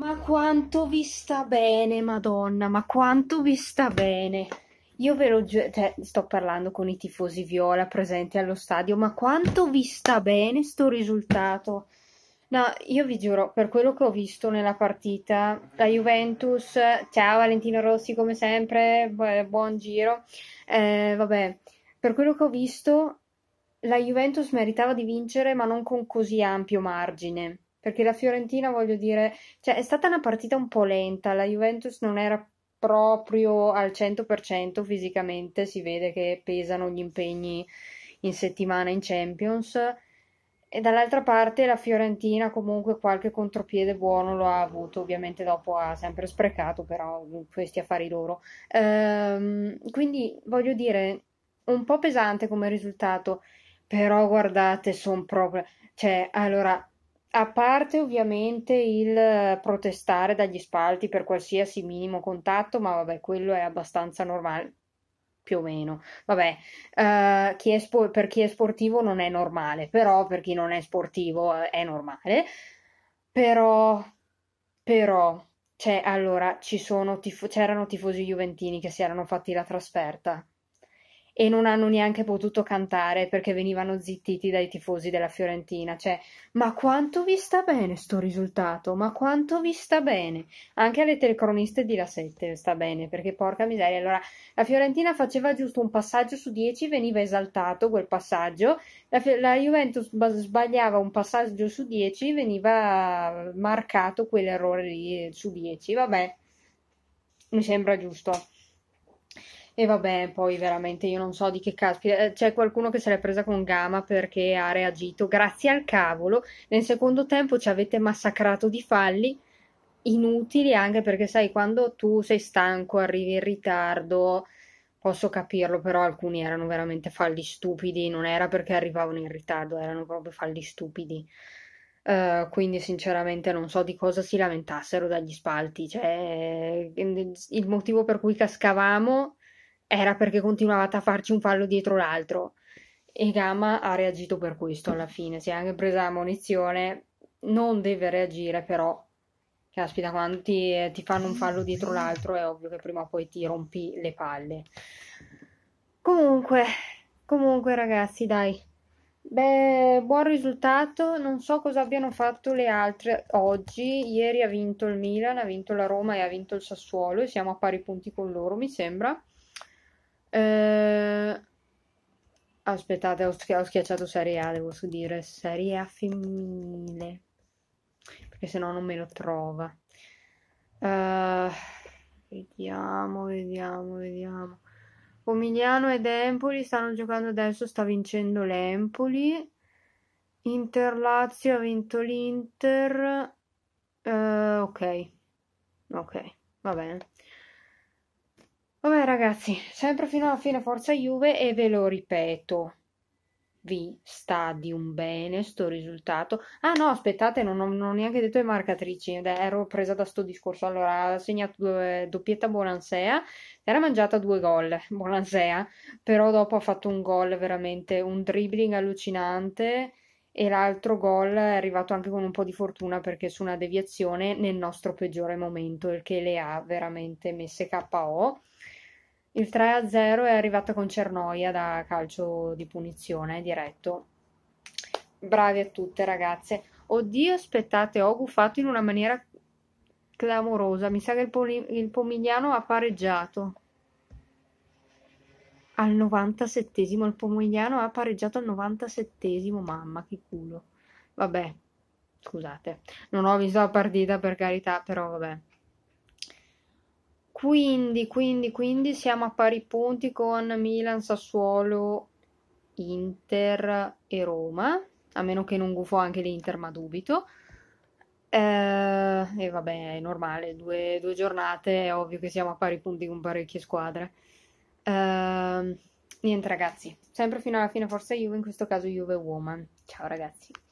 Ma quanto vi sta bene, Madonna, ma quanto vi sta bene. Io ve lo gi- cioè, sto parlando con i tifosi viola presenti allo stadio, ma quanto vi sta bene sto risultato. No, io vi giuro, per quello che ho visto nella partita, la Juventus, ciao Valentino Rossi come sempre, buon giro. Eh, vabbè, per quello che ho visto, la Juventus meritava di vincere, ma non con così ampio margine perché la Fiorentina, voglio dire, cioè, è stata una partita un po' lenta, la Juventus non era proprio al 100% fisicamente, si vede che pesano gli impegni in settimana in Champions e dall'altra parte la Fiorentina comunque qualche contropiede buono lo ha avuto, ovviamente dopo ha sempre sprecato però mm, questi affari loro. Ehm, quindi voglio dire, un po' pesante come risultato, però guardate, sono proprio... Cioè, allora, a parte ovviamente il protestare dagli spalti per qualsiasi minimo contatto, ma vabbè, quello è abbastanza normale, più o meno. Vabbè, uh, chi spo- per chi è sportivo non è normale, però per chi non è sportivo eh, è normale. Però, però, cioè, allora, tifo- c'erano tifosi juventini che si erano fatti la trasferta e non hanno neanche potuto cantare perché venivano zittiti dai tifosi della Fiorentina. Cioè, ma quanto vi sta bene sto risultato? Ma quanto vi sta bene? Anche alle telecroniste di La 7 sta bene, perché porca miseria. Allora, la Fiorentina faceva giusto un passaggio su 10, veniva esaltato quel passaggio. La, la Juventus sbagliava un passaggio su 10, veniva marcato quell'errore lì su 10. Vabbè, mi sembra giusto. E vabbè, poi veramente io non so di che caspita. Eh, c'è qualcuno che se l'è presa con Gama perché ha reagito. Grazie al cavolo, nel secondo tempo ci avete massacrato di falli inutili anche perché sai quando tu sei stanco, arrivi in ritardo, posso capirlo, però alcuni erano veramente falli stupidi, non era perché arrivavano in ritardo, erano proprio falli stupidi. Uh, quindi sinceramente non so di cosa si lamentassero dagli spalti, cioè il motivo per cui cascavamo era perché continuavate a farci un fallo dietro l'altro. E Gamma ha reagito per questo alla fine, si è anche presa la munizione, non deve reagire però. Caspita, quando ti, eh, ti fanno un fallo dietro l'altro è ovvio che prima o poi ti rompi le palle. Comunque, comunque ragazzi, dai. Beh, buon risultato. Non so cosa abbiano fatto le altre oggi. Ieri ha vinto il Milan, ha vinto la Roma e ha vinto il Sassuolo e siamo a pari punti con loro, mi sembra. Eh, aspettate, ho, ho, schiacciato Serie A, devo dire Serie A femminile, perché se no non me lo trova. Eh, vediamo, vediamo, vediamo. Pomigliano ed Empoli stanno giocando adesso, sta vincendo l'Empoli. Inter Lazio ha vinto l'Inter. Uh, ok, ok, va bene. Vabbè ragazzi, sempre fino alla fine forza Juve e ve lo ripeto, vi sta di un bene sto risultato. Ah no, aspettate, non ho, non ho neanche detto le marcatrici, ero presa da sto discorso. Allora, ha segnato due, doppietta Bonansea, era mangiata due gol Bonansea, però dopo ha fatto un gol veramente, un dribbling allucinante e l'altro gol è arrivato anche con un po' di fortuna perché su una deviazione nel nostro peggiore momento, il che le ha veramente messe KO. Il 3-0 è arrivato con Cernoia da calcio di punizione diretto. Bravi a tutte ragazze. Oddio, aspettate, ho guffato in una maniera clamorosa. Mi sa che il, poli- il Pomigliano ha pareggiato. Al 97 il Pomigliano ha pareggiato al 97 mamma che culo. Vabbè, scusate, non ho visto la partita per carità, però vabbè. Quindi, quindi, quindi siamo a pari punti con Milan, Sassuolo, Inter e Roma, a meno che non gufo anche l'Inter, ma dubito. Eh, e vabbè, è normale, due, due, giornate, è ovvio che siamo a pari punti con parecchie squadre. Eh, niente ragazzi, sempre fino alla fine forza Juve, in questo caso Juve Woman. Ciao ragazzi.